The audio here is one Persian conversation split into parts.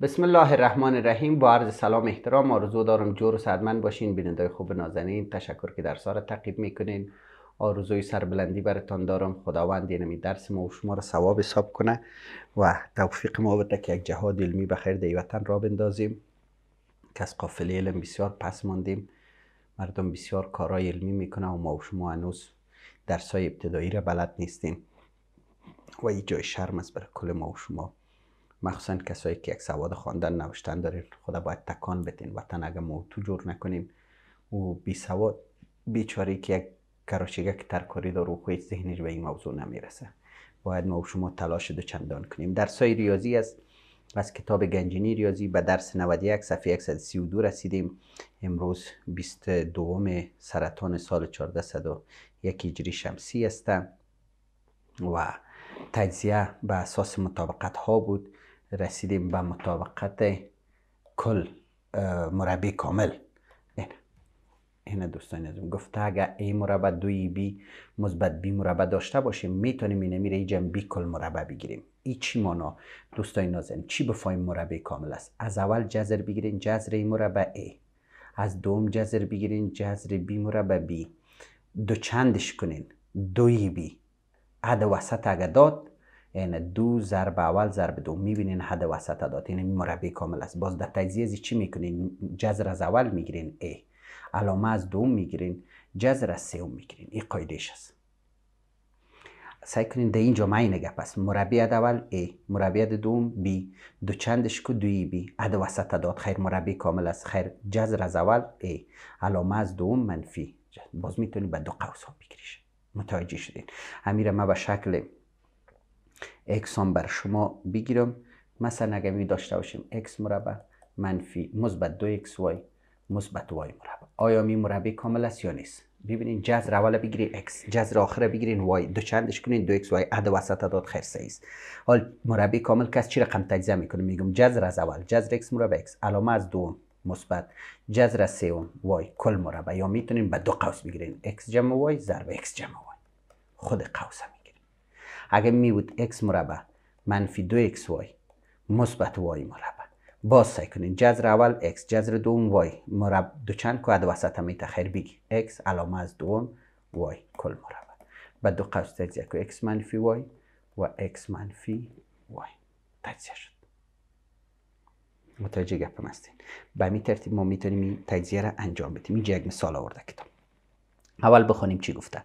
بسم الله الرحمن الرحیم با عرض سلام احترام آرزو دارم جور و صدمن باشین بیننده خوب نازنین تشکر که در را تعقیب میکنین آرزوی سربلندی براتان دارم خداوند نمی درس ما و شما را ثواب حساب کنه و توفیق ما بده که یک جهاد علمی به خیر دی وطن را بندازیم که از قافله علم بسیار پس ماندیم مردم بسیار کارای علمی میکنه و ما و شما هنوز درسای ابتدایی را بلد نیستیم و جای شرم است برای کل ما و شما مخصوصا کسایی که یک سواد خواندن نوشتن دارین خدا باید تکان بدین وطن اگه ما تو جور نکنیم او بی سواد بیچاری که یک کراشگه که ترکاری دار و هیچ ذهنش به این موضوع نمیرسه باید ما و شما تلاش دو چندان کنیم های ریاضی است از کتاب گنجینی ریاضی به درس 91 صفحه 132 رسیدیم امروز 22 سرطان سال 1401 هجری شمسی هستم و تجزیه به اساس مطابقت ها بود رسیدیم به مطابقت کل مربع کامل اینه دوستان عزیزم گفته اگر A مربع دوی بی مثبت بی مربع داشته باشیم میتونیم اینه میره ای جنب کل مربع بگیریم این چی مانا دوستان نازن چی بفایم مربع کامل است از اول جذر بگیرین جذر A مربع ای از دوم جزر بگیرین جذر بی مربع بی دو چندش کنین دوی بی عد وسط اگر داد این یعنی دو ضرب اول ضرب دو میبینین حد وسط داد این یعنی مربع کامل است باز در تجزیه چی میکنین جذر از اول میگیرین ای علامه از دوم میگیرین جذر از سوم میگیرین این قاعدهش است سعی کنین در اینجا اینه گپ پس مربع اول ای مربع دوم بی دو چندش کو دو بی اد وسط داد خیر مربع کامل است خیر جذر از اول ای علامه از دوم منفی باز میتونی به دو قوس ها بگیریش متوجه شدین امیر ما به شکل x هم بر شما بگیرم مثلا اگه می داشته باشیم x مربع منفی مثبت دو x وای مثبت وای مربع آیا می مربع کامل است یا نیست ببینین جذر اول بگیرین x جذر آخره بگیرین وای دو چندش کنین دو x وای عد وسط داد خیر است حال مربع کامل کس چی رقم تجزیه میکنه میگم جذر از اول جذر x مربع x علامه از دو مثبت جذر از سوم وای کل مربع یا میتونین به دو قوس بگیرین x جمع y ضرب x جمع وای. خود قوس هم اگه می بود x مربع منفی دو x y مثبت y مربع باز سعی کنین جذر اول x جذر دوم y مربع دو چند که از وسط می تخیر بگی x علامه از دوم y کل مربع بعد دو قوس تجزیه که x منفی y و x منفی y تجزیه شد متوجه گپم هستین به می ترتیب ما میتونیم این تجزیه را انجام بدیم اینجا یک مثال آورده کتاب اول بخونیم چی گفته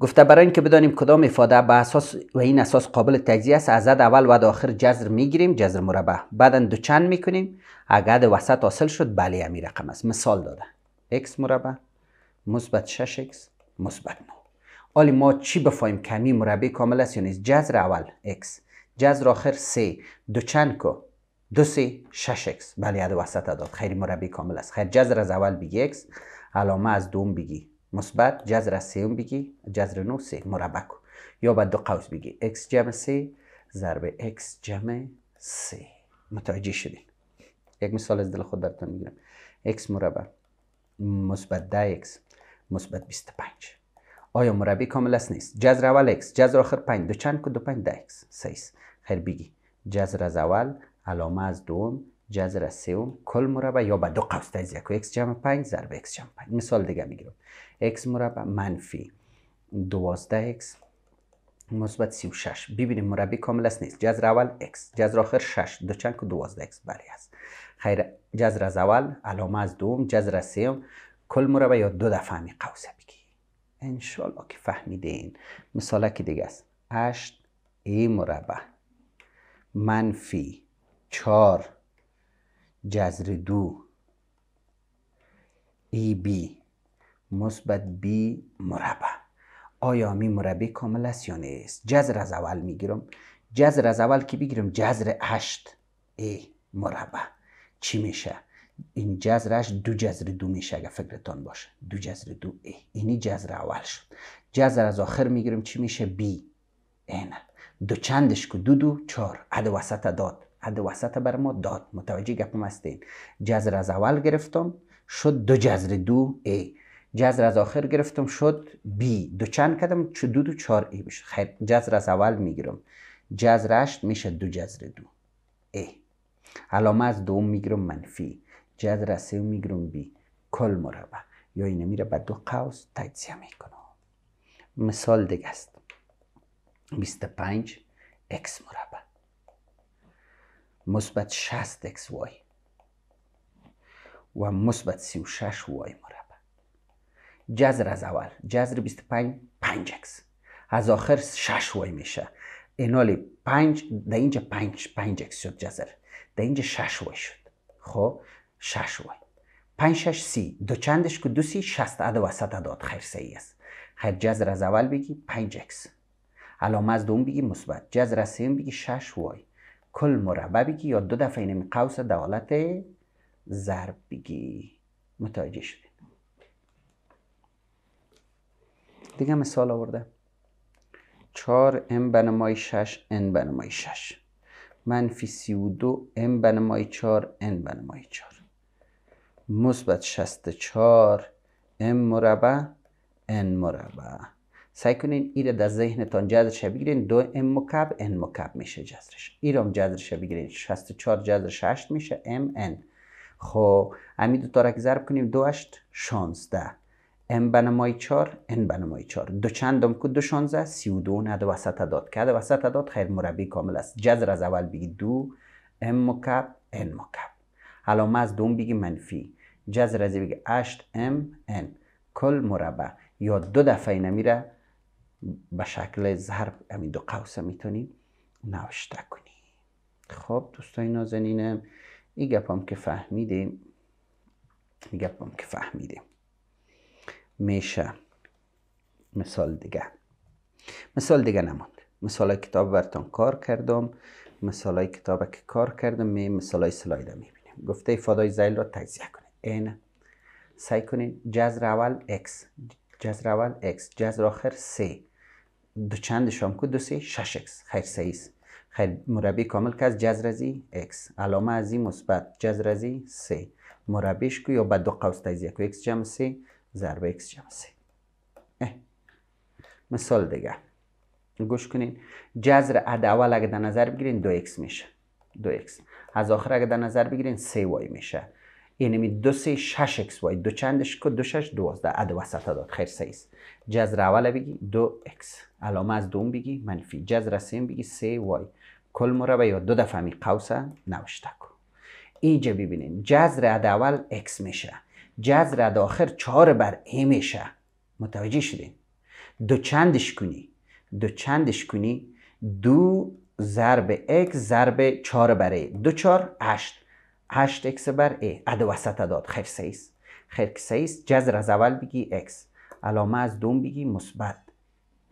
گفته برای اینکه بدانیم کدام افاده به اساس و این اساس قابل تجزیه است از اول و آخر جذر میگیریم جذر مربع بعدا دو چند میکنیم اگر وسط حاصل شد بله همین رقم است مثال داده x مربع مثبت 6x مثبت 9 حالی ما چی بفهمیم کمی مربع کامل است یا نیست جذر اول x جذر آخر 3 دو چند کو دو سی 6 اکس بله عدد وسط داد خیر مربع کامل است خیر جذر از اول بگی x علامه از دوم بگی مثبت جذر از بگی جذر نو سه مربع یا به دو قوس بگی x جمع سه ضرب x جمع سه متوجه شدین یک مثال از دل خود براتون میگیرم x مربع مثبت 10 x مثبت 25 آیا مربع کامل است نیست جذر اول x جذر آخر 5 دو چند کو دو 5 10 x 3 خیر بگی جذر از اول علامه از دوم جذر از سوم کل مربع یا به دو قوس تجزیه کو x جمع 5 ضرب x جمع 5 مثال دیگه میگیرم x مربع منفی 12 x مثبت 36 ببینیم مربی کامل است نیست جذر اول x جذر آخر 6 دو چند که 12 x بله است خیر جذر از اول علامه از دوم جذر از سوم کل مربع یا دو دفعه می قوسه بگی ان که فهمیدین مثال که دیگه است 8 ای مربع منفی 4 جذر دو ای بی مثبت بی مربع آیا می مربع کامل است یا نیست جذر از اول میگیرم جذر از اول که بگیرم جذر هشت ای مربع چی میشه این جذرش دو جذر دو میشه اگه فکرتان باشه دو جذر دو ای اینی جذر اول شد جذر از آخر میگیرم چی میشه بی اینه دو چندش که دو دو چار عد وسط داد حد وسط بر ما داد متوجه گپم هستین جذر از اول گرفتم شد دو جزر دو ای جذر از آخر گرفتم شد بی دو چند کدم چه دو دو چار ای بشه خیر جذر از اول میگیرم جذر اشت میشه دو جزر دو ای علامه از دوم میگیرم منفی جزر از سه میگیرم بی کل مربع یا اینه میره به دو قوس تجزیه میکنم مثال دیگه است 25 x مربع مثبت 60 اکس وای و مثبت 36 وای مربع جذر از اول جذر 25 5 اکس از آخر 6 وای میشه اینال 5 در اینجا 5 5 اکس شد جذر در اینجا 6 وای شد خب 6 وای 5 6 3 دو چندش که دو سی 60 عدد وسط عدد خیر سی است خیر جذر از اول بگی 5 اکس علامه از دوم بگی مثبت جذر از سیم بگی 6 وای کل مربع بگی یا دو دفعه قوس دولت ضرب بگی متوجه دیگه مثال آورده 4 ام بنمای 6 ان بنمای 6 منفی 32 ام بنمای 4 ان بنمای 4 مثبت 64 ام مربع ان مربع سعی کنین ای در ذهنتان جذرش بگیرین دو ام مکعب ان مکعب میشه جذرش ای رو جذرش بگیرین 64 جذر 6 میشه ام ان خب همین دو تا را ضرب کنیم دو هشت 16 ام بنمای 4 ان بنمای 4 دو چندم کو دو 16 32 نه دو وسط داد که دو وسط داد خیر مربی کامل است جذر از اول بگی دو ام مکعب ان مکعب حالا ما از دوم بگی منفی جذر از بگی 8 ام ان کل مربع یا دو دفعه نمیره به شکل ضرب همین دو قوس میتونیم نوشته کنیم خب دوستای نازنینم این گپم که فهمیدیم این گپم که فهمیدیم میشه مثال دیگه مثال دیگه نماند مثال های کتاب برتان کار کردم مثال های کتاب که کار کردم می مثال های سلاید ها میبینیم گفته فادای زیل را تجزیه کنید این سعی کنین جزر اول اکس جزر اول x جزر آخر c دو چند هم که دو سه شش اکس خیلی سیس خیر مربی کامل که از جزرزی اکس علامه از مثبت جزرزی سه مربیش که یا بعد دو قوس تجزیه که اکس جمع سه ضرب اکس جمع سه مثال دیگه گوش کنین جزر عد اول اگه در نظر بگیرین دو اکس میشه دو اکس از آخر اگه در نظر بگیرین سه وای میشه یعنی دو سه شش اکس وای دو چندش که دو شش دوازده عد وسط داد خیر سیس جزر اول بگی دو اکس علامه از دوم بگی منفی جزر سیم بگی سه وای کل مربع یا دو دفعه می قوسه نوشته کن اینجا ببینین جزر عد اول اکس میشه جزر عد آخر چهار بر ای میشه متوجه شدین دو چندش کنی دو چندش کنی دو ضرب x ضرب 4 بر ای دو 4 8 8 اکس بر ای اد وسط داد خیر خرسیس جذر از اول بگی اکس علامه از دوم بگی مثبت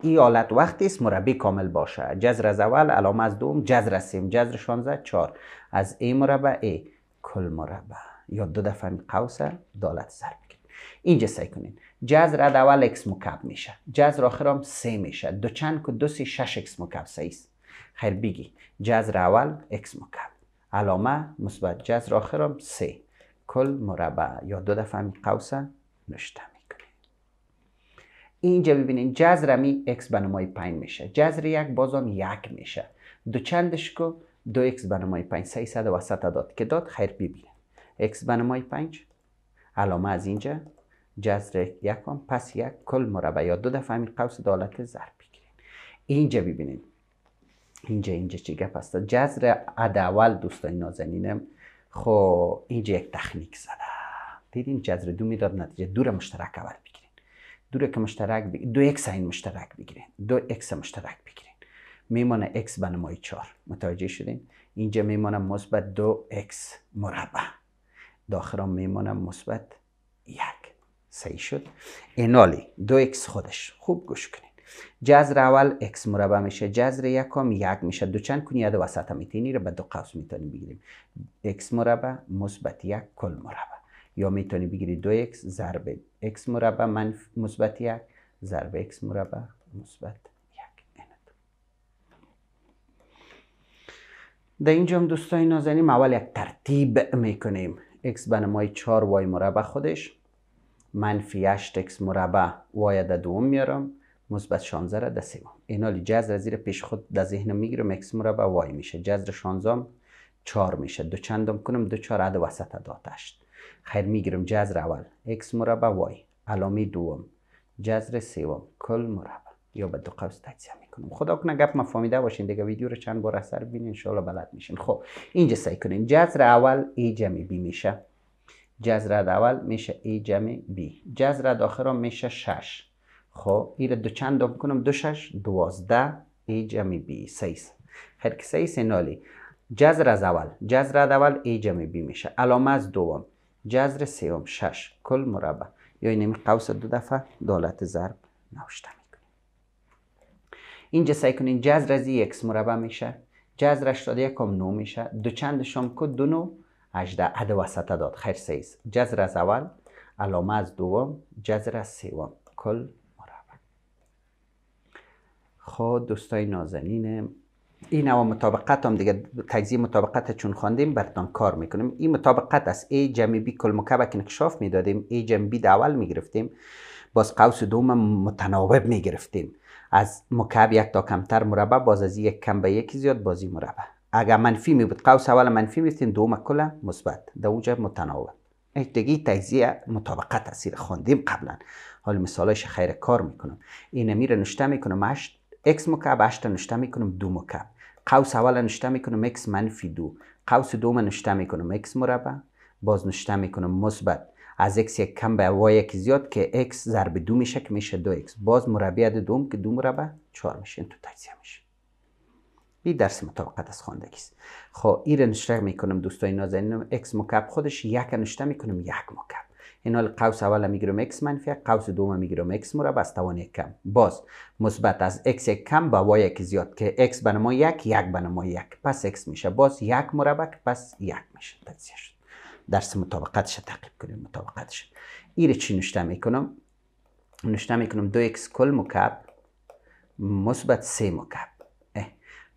این حالت وقتی است مربی کامل باشه جذر از اول علامه از دوم جذر از سیم جذر 16 4 از ای مربع ای کل مربع یا دو دفعه قوس دالت سر بگیرید اینجا سعی کنین جذر از اول اکس مکعب میشه جذر آخر هم سه میشه دو چند که دو سی شش اکس مکعب سه خیر بگی جذر اول اکس مکعب علامه مثبت جذر آخرم سه کل مربع یا دو دفعه همین قوسا نشته میکنه اینجا ببینین جذرمی x به 5 میشه جذر یک بازم یک میشه دو چندش کو دو x به نمای 5 300 وسط داد که داد خیر ببینه x بنمایی 5 علامه از اینجا جذر یکم پس یک کل مربع یا دو دفعه همین قوس دالت ضرب بگیرین اینجا ببینید اینجا اینجا چی گپ است؟ جزر ادول دوستای نازنینم خب اینجا یک تخنیک زده دیدین جزر دو میداد نتیجه دور مشترک اول بگیرین دور که مشترک بگیرین. دو اکس این مشترک بگیرین دو اکس مشترک بگیرین میمانه اکس به نمای 4 متوجه شدین اینجا میمانه مثبت دو اکس مربع داخل میمانه مثبت یک سعی شد اینالی دو اکس خودش خوب گوش کنید جذر اول x مربع میشه یک هم یک میشه دو چند کنید وسط هم میتونی رو به دو قوس میتونیم بگیریم x مربع مثبت یک کل مربع یا میتونی بگیری دو x ضرب x مربع منفی مثبت یک ضرب x مربع مثبت در اینجا هم دوستای نازنین اول یک ترتیب میکنیم x به نمای 4 y مربع خودش منفی 8 x مربع y در دوم میارم مثبت 16 را دستیم این حالی جذر زیر پیش خود در ذهن میگیرم ایکس را به وای میشه جذر 16 4 میشه دو چندم کنم دو چهار عد وسط داتشت خیر میگیرم جذر اول مورا به وای علامه دوم جذر سوم کل مربع یا به دو قوس تجزیه میکنم خدا کنه گپ ما باشین دیگه ویدیو رو چند بار اثر ببینین ان شاءالله بلد میشین خب اینجا سعی کنین جذر اول ای جمع بی میشه جذر اول میشه ای جمع بی جذر آخر میشه 6 خب این دو چند دو کنم دو شش دوازده ای جمعی بی سیس هر که سیس نالی جزر از اول جزر از اول ای جمعی بی میشه علامه از دوم جزر سیوم شش کل مربع یا این قوس دو دفعه دولت ضرب نوشته میکنیم اینجا سعی کنین جزر از اکس مربع میشه جزر اشتاد یکم نو میشه دو چند شام که دو نو اجده عد وسط داد خیر سیس جزر از اول علامه از دوم جزر از سوم کل خو دوستای نازنین این هم مطابقت هم دیگه تجزیه مطابقت چون خواندیم برتان کار میکنیم این مطابقت از A جمعی B کل مکعب که نکشاف میدادیم A جمع B اول میگرفتیم باز قوس دوم متناوب میگرفتیم از مکعب یک تا کمتر مربع باز از یک کم به یکی زیاد بازی مربع اگر منفی میبود بود قوس اول منفی میفتیم دوم کلا مثبت در اوجه متناوب دیگه تجزیه مطابقت اسیر خواندیم قبلا حال مثالش خیر کار میکنم این میره نشته میکنم هشت x مکعب 8 نشته میکنم دو مکعب قوس اول نشته میکنم x منفی دو قوس دوم نشته میکنم x مربع باز نشته میکنم مثبت از x یک کم به y یک زیاد که x ضرب دو میشه که میشه دو x باز مربع دوم که دو مربع چهار میشه این تو تجزیه میشه این درس مطابقت از خواندگی است خب این نشته میکنم دوستای نازنینم x مکعب خودش یک نشته میکنم یک مکعب این حال قوس اول میگیرم x منفی قوس دوم میگیرم x مربع از توان یک کم باز مثبت از x یک کم با y یک زیاد که x بنما یک یک بنما یک پس x میشه باز یک مربع پس یک میشه تجزیه شد درس مطابقتش تعقیب کنیم مطابقتش این چی نشته میکنم نشته میکنم دو x کل مکعب مثبت سه مکعب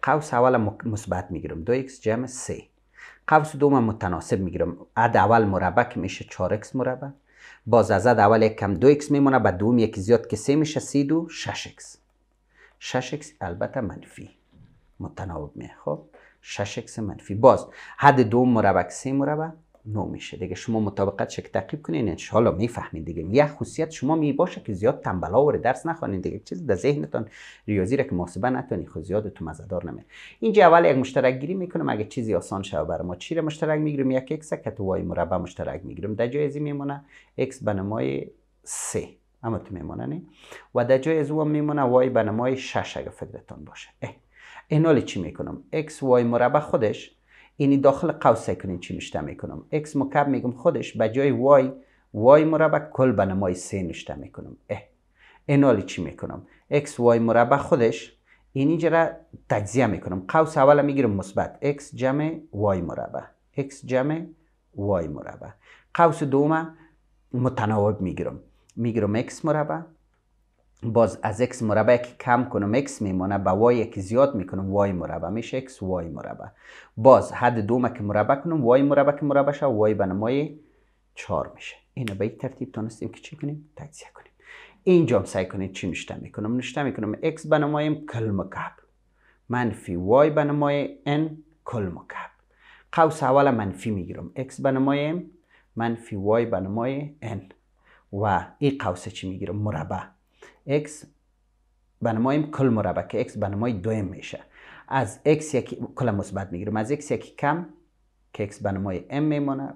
قوس اول مثبت میگیرم دو x جمع سه قوس دوم متناسب میگیرم عد اول مربع که میشه 4x مربع باز از عد اول یک کم 2x میمونه بعد دوم یک زیاد که 3 میشه 3 دو 6x 6x البته منفی متناوب میه خب 6x منفی باز حد دوم مربع 3 مربع نو میشه دیگه شما مطابقت شک تعقیب کنین انشالله میفهمین دیگه یه خصوصیت شما می باشه که زیاد تنبلا و درس نخوانین دیگه چیز در ذهنتان ریاضی را که محاسبه نتونی خود خب زیاد تو مزدار نمی. اینجا اول یک مشترک گیری میکنم اگه چیزی آسان شوه بر ما چی را مشترک میگیریم یک ایکس که تو وای مربع مشترک میگیریم در جای زی میمونه ایکس به نمای 3 اما تو میمونه نه و در جای از میمونه وای به نمای 6 اگه فکرتان باشه اه. اینال چی میکنم x y مربع خودش اینی داخل قوس کنین چی نشته میکنم اکس مکب میگم خودش به جای وای y مربع کل به نمای سه نشته میکنم اه اینالی چی میکنم x وای مربع خودش اینی اینجا تجزیه میکنم قوس اول میگیرم مثبت x جمع وای مربع x جمع y مربع قوس دومه متناوب میگیرم میگیرم x مربع باز از x مربع که کم کنم x میمونه به y که زیاد میکنم y مربع میشه x y مربع باز حد دوم که مربع کنم y مربع که مربع شه y به نمای 4 میشه اینو به این ترتیب تونستیم که چی کنیم تجزیه کنیم اینجا هم سعی کنید چی نشته میکنم نشته میکنم x به نمای کل مکعب منفی y به نمای n کل مکعب قوس اول منفی میگیرم x به نمای منفی y به نمای n و این قوس چی میگیرم مربع x بنمایم کل مربع که x بنمای دویم میشه از x یک کل مثبت میگیریم از x یک کم که x بنمای m میمونه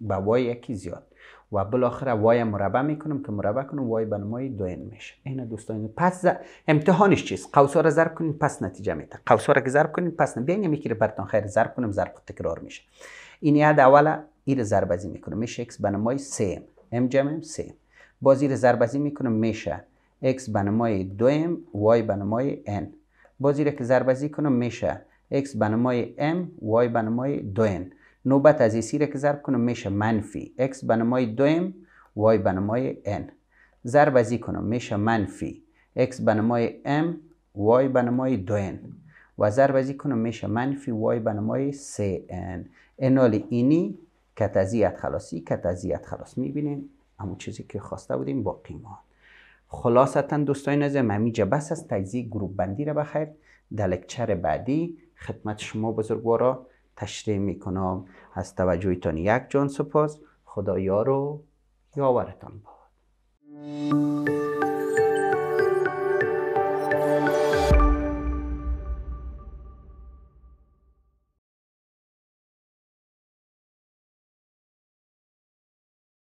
به y یکی زیاد و بالاخره وای مربع میکنم که مربع کنم وای بنمای دویم میشه اینا دوستان پس ز... امتحانش چیست قوس را ضرب کنین پس نتیجه میده قوس را که ضرب کنین پس نه میگیره برتون خیر ضرب کنم ضرب تکرار میشه این یاد اولا ایر ضرب میکنم میشه x بنمای 3 m جمع 3 باز ایر ضرب میکنم میشه x به نمای 2m y به نمای n بازی را که ضربزی کنم میشه x به نمای m y به نمای 2n نوبت از ایسی را که ضرب کنم میشه منفی x به نمای 2m y به نمای n ضربزی کنم میشه منفی x به نمای m y به نمای 2n و ضربزی کنم میشه منفی y به نمای 3n انال اینی کتزیت خلاصی کتزیت خلاص میبینین همون چیزی که خواسته بودیم باقی ماند خلاصتا دوستای نظم همینجا بس از تجزیه گروپ بندی را بخیر در لکچر بعدی خدمت شما بزرگوارا تشریح میکنم از توجهتان یک جان سپاس خدایا رو یاورتان باد